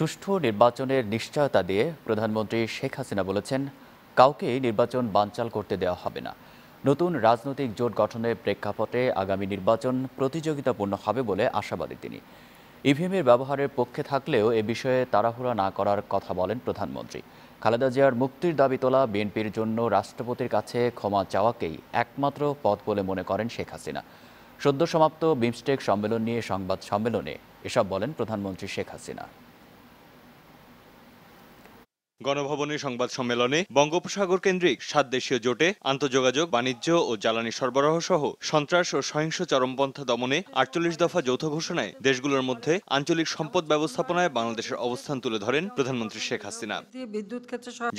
সুষ্ঠু নির্বাচনের নিশ্চয়তা দিয়ে প্রধানমন্ত্রী শেখ হাসিনা বলেছেন কাউকে নির্বাচন বানচাল করতে দেওয়া হবে না নতুন রাজনৈতিক জোট গঠনের প্রেক্ষাপটে আগামী নির্বাচন প্রতিযোগিতাপূর্ণ হবে বলে আশাবাদী তিনি ইভিএমের e ব্যবহারের পক্ষে থাকলেও এ বিষয়ে তাড়াহুড়া না করার কথা বলেন প্রধানমন্ত্রী খালেদা জিয়ার মুক্তির দাবি তোলা বিএনপির জন্য রাষ্ট্রপতির কাছে ক্ষমা চাওয়াকেই একমাত্র পথ বলে মনে করেন শেখ হাসিনা সদ্য সমাপ্ত বিমস্টেক সম্মেলন নিয়ে সংবাদ সম্মেলনে এসব বলেন প্রধানমন্ত্রী শেখ হাসিনা গণভবনে সংবাদ সম্মেলনে বঙ্গোপসাগর কেন্দ্রিক সাত দেশীয় জোটে আন্তঃযোগাযোগ বাণিজ্য ও জ্বালানি সরবরাহ সহ সন্ত্রাস ও সহিংস চরমপন্থা দমনে আটচল্লিশ দফা যৌথ ঘোষণায় দেশগুলোর মধ্যে আঞ্চলিক সম্পদ ব্যবস্থাপনায় বাংলাদেশের অবস্থান তুলে ধরেন প্রধানমন্ত্রী শেখ হাসিনা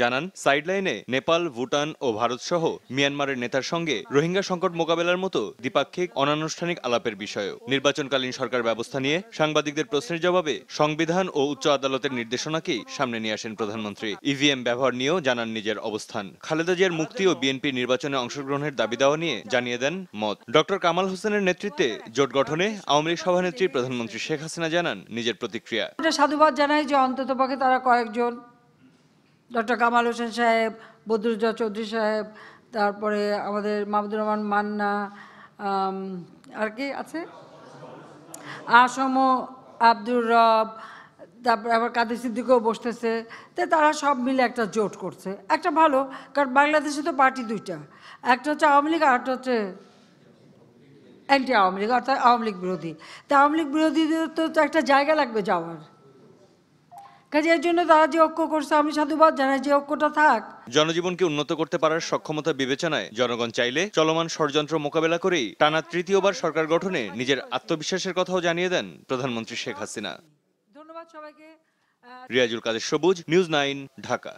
জানান সাইডলাইনে নেপাল ভুটান ও ভারত সহ মিয়ানমারের নেতার সঙ্গে রোহিঙ্গা সংকট মোকাবেলার মতো দ্বিপাক্ষিক অনানুষ্ঠানিক আলাপের বিষয়েও নির্বাচনকালীন সরকার ব্যবস্থা নিয়ে সাংবাদিকদের প্রশ্নের জবাবে সংবিধান ও উচ্চ আদালতের নির্দেশনাকেই সামনে নিয়ে আসেন প্রধানমন্ত্রী করে ইভিএম e ব্যবহার নিয়েও জানান নিজের অবস্থান খালেদা জিয়ার মুক্তি ও বিএনপি নির্বাচনে অংশগ্রহণের দাবি দেওয়া নিয়ে জানিয়ে দেন মত ডক্টর কামাল হোসেনের নেতৃত্বে জোট গঠনে আওয়ামী লীগ সভানেত্রী প্রধানমন্ত্রী শেখ হাসিনা জানান নিজের প্রতিক্রিয়া সাধুবাদ জানাই যে অন্তত পক্ষে তারা কয়েকজন ডক্টর কামাল হোসেন সাহেব বদরুজ্জা চৌধুরী সাহেব তারপরে আমাদের মাহমুদুর রহমান মান্না আর কি আছে আসম আব্দুর রব তারপরে আবার কাদের সিদ্দিকেও বসতেছে তো তারা সব মিলে একটা জোট করছে একটা ভালো কারণ বাংলাদেশে তো পার্টি দুইটা একটা হচ্ছে আওয়ামী লীগ আর হচ্ছে অ্যান্টি আওয়ামী লীগ অর্থাৎ আওয়ামী লীগ বিরোধী তা আওয়ামী লীগ বিরোধীদের তো একটা জায়গা লাগবে যাওয়ার কাজে এর জন্য তারা যে ঐক্য করছে আমি সাধুবাদ জানাই যে ঐক্যটা থাক জনজীবনকে উন্নত করতে পারার সক্ষমতা বিবেচনায় জনগণ চাইলে চলমান ষড়যন্ত্র মোকাবেলা করেই টানা তৃতীয়বার সরকার গঠনে নিজের আত্মবিশ্বাসের কথাও জানিয়ে দেন প্রধানমন্ত্রী শেখ হাসিনা সবাইকে রিয়াজুল কাদের সবুজ নিউজ নাইন ঢাকা